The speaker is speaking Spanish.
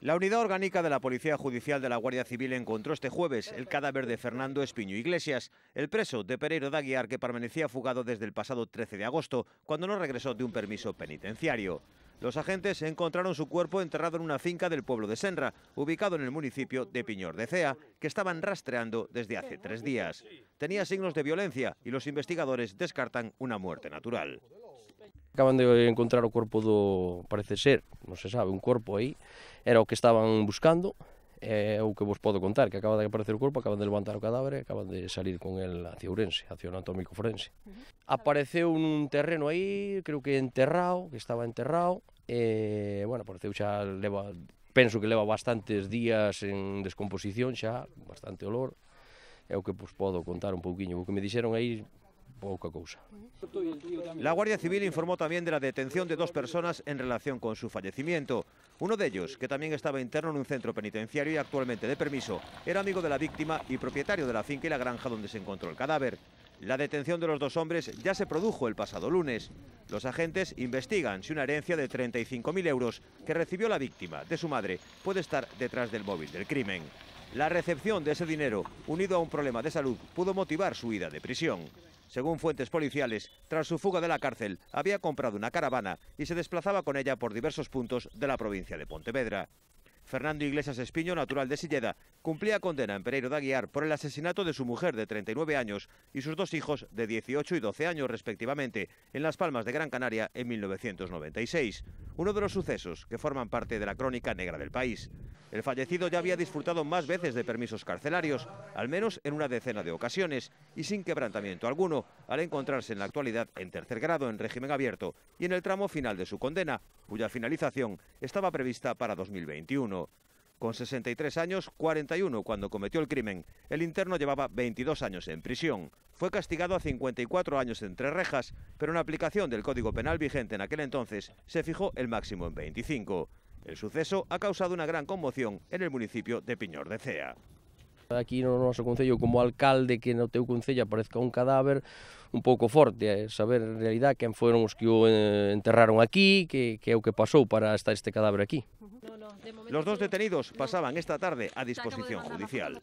La unidad orgánica de la Policía Judicial de la Guardia Civil encontró este jueves el cadáver de Fernando Espiño Iglesias, el preso de Pereiro Daguiar que permanecía fugado desde el pasado 13 de agosto, cuando no regresó de un permiso penitenciario. Los agentes encontraron su cuerpo enterrado en una finca del pueblo de Senra, ubicado en el municipio de Piñor de Cea, que estaban rastreando desde hace tres días. Tenía signos de violencia y los investigadores descartan una muerte natural. Acaban de encontrar o corpo do, parece ser, non se sabe, un corpo aí, era o que estaban buscando, é o que vos podo contar, que acaba de aparecer o corpo, acaban de levantar o cadáver, acaban de salir con el hacia Ourense, hacia o anatómico forense. Apareceu nun terreno aí, creo que enterrado, que estaba enterrado, e, bueno, apareceu xa, leva, penso que leva bastantes días en descomposición xa, bastante olor, é o que vos podo contar un pouquiño. O que me dixeron aí poca cosa. La Guardia Civil informó también de la detención de dos personas en relación con su fallecimiento. Uno de ellos, que también estaba interno en un centro penitenciario y actualmente de permiso, era amigo de la víctima y propietario de la finca y la granja donde se encontró el cadáver. La detención de los dos hombres ya se produjo el pasado lunes. Los agentes investigan si una herencia de 35.000 euros que recibió la víctima de su madre puede estar detrás del móvil del crimen. La recepción de ese dinero, unido a un problema de salud, pudo motivar su ida de prisión. Según fuentes policiales, tras su fuga de la cárcel, había comprado una caravana y se desplazaba con ella por diversos puntos de la provincia de Pontevedra. Fernando Iglesias Espiño, natural de Silleda, cumplía condena en Pereiro de Aguiar por el asesinato de su mujer de 39 años y sus dos hijos de 18 y 12 años respectivamente en Las Palmas de Gran Canaria en 1996, uno de los sucesos que forman parte de la crónica negra del país. El fallecido ya había disfrutado más veces de permisos carcelarios, al menos en una decena de ocasiones, y sin quebrantamiento alguno, al encontrarse en la actualidad en tercer grado en régimen abierto y en el tramo final de su condena, cuya finalización estaba prevista para 2021. interno con 63 años, 41 cuando cometió el crimen. El interno llevaba 22 años en prisión. Fue castigado a 54 años entre rejas, pero en aplicación del Código Penal vigente en aquel entonces se fijó el máximo en 25. El suceso ha causado una gran conmoción en el municipio de Piñor de Cea. Aquí no nos Concello, como alcalde, que no teu Concello aparezca un cadáver un pouco forte, eh, saber en realidad quen foron os que o eh, enterraron aquí, que, que é o que pasou para estar este cadáver aquí. Los dos detenidos pasaban esta tarde a disposición judicial.